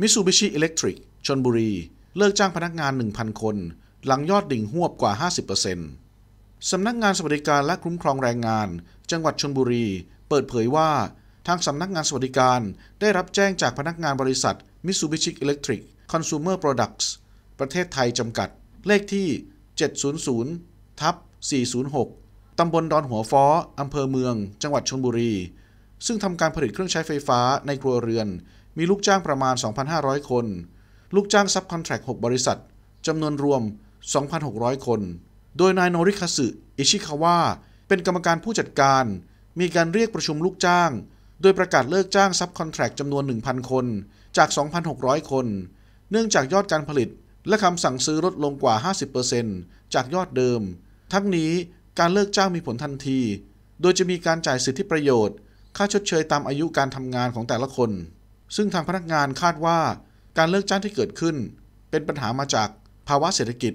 มิสูบิชิอิเล็กทริกชนบุรี เลิกจ้างพนักงาน 1,000 คน หลังยอดดิ่งหวบกว่า 50%สำนักงานสวัสดิการและคุ้มครองแรงงาน จังหวัดชนบุรี เปิดเผยว่า ทางสำนักงานสวัสดิการ ได้รับแจ้งจากพนักงานบริษัท มิสูบิชิอิเล็กทริกคอน sumer products ประเทศไทย จำกัด เลขที่ 700ทับ406 ตำบลดอนหัวฟ้อ อำเภอเมือง จังหวัดชนบุรี ซึ่งทำการผลิตเครื่องใช้ไฟฟ้าในครัวเรือนมีลูกจ้างประมาณ 2,500 คน ลูกจ้างซับคอนแทรค6บริษัท จำนวนรวม 2,600 คน โดยนายโนริคาสึ อิชิคาวะ เป็นกรรมการผู้จัดการ มีการเรียกประชุมลูกจ้าง โดยประกาศเลิกจ้างซับคอนแทรคจำนวน 1,000 คนจาก 2,600 คน เนื่องจากยอดการผลิตและคำสั่งซื้อลดลงกว่า 50%จากยอดเดิม ทั้งนี้การเลิกจ้างมีผลทันที โดยจะมีการจ่ายสิทธิประโยชน์ ค่าชดเชยตามอายุการทำงานของแต่ละคนซึ่งทางพนักงานคาดว่าการเลิกจ้างที่เกิดขึ้นเป็นปัญหามาจากภาวะเศรษฐกิจ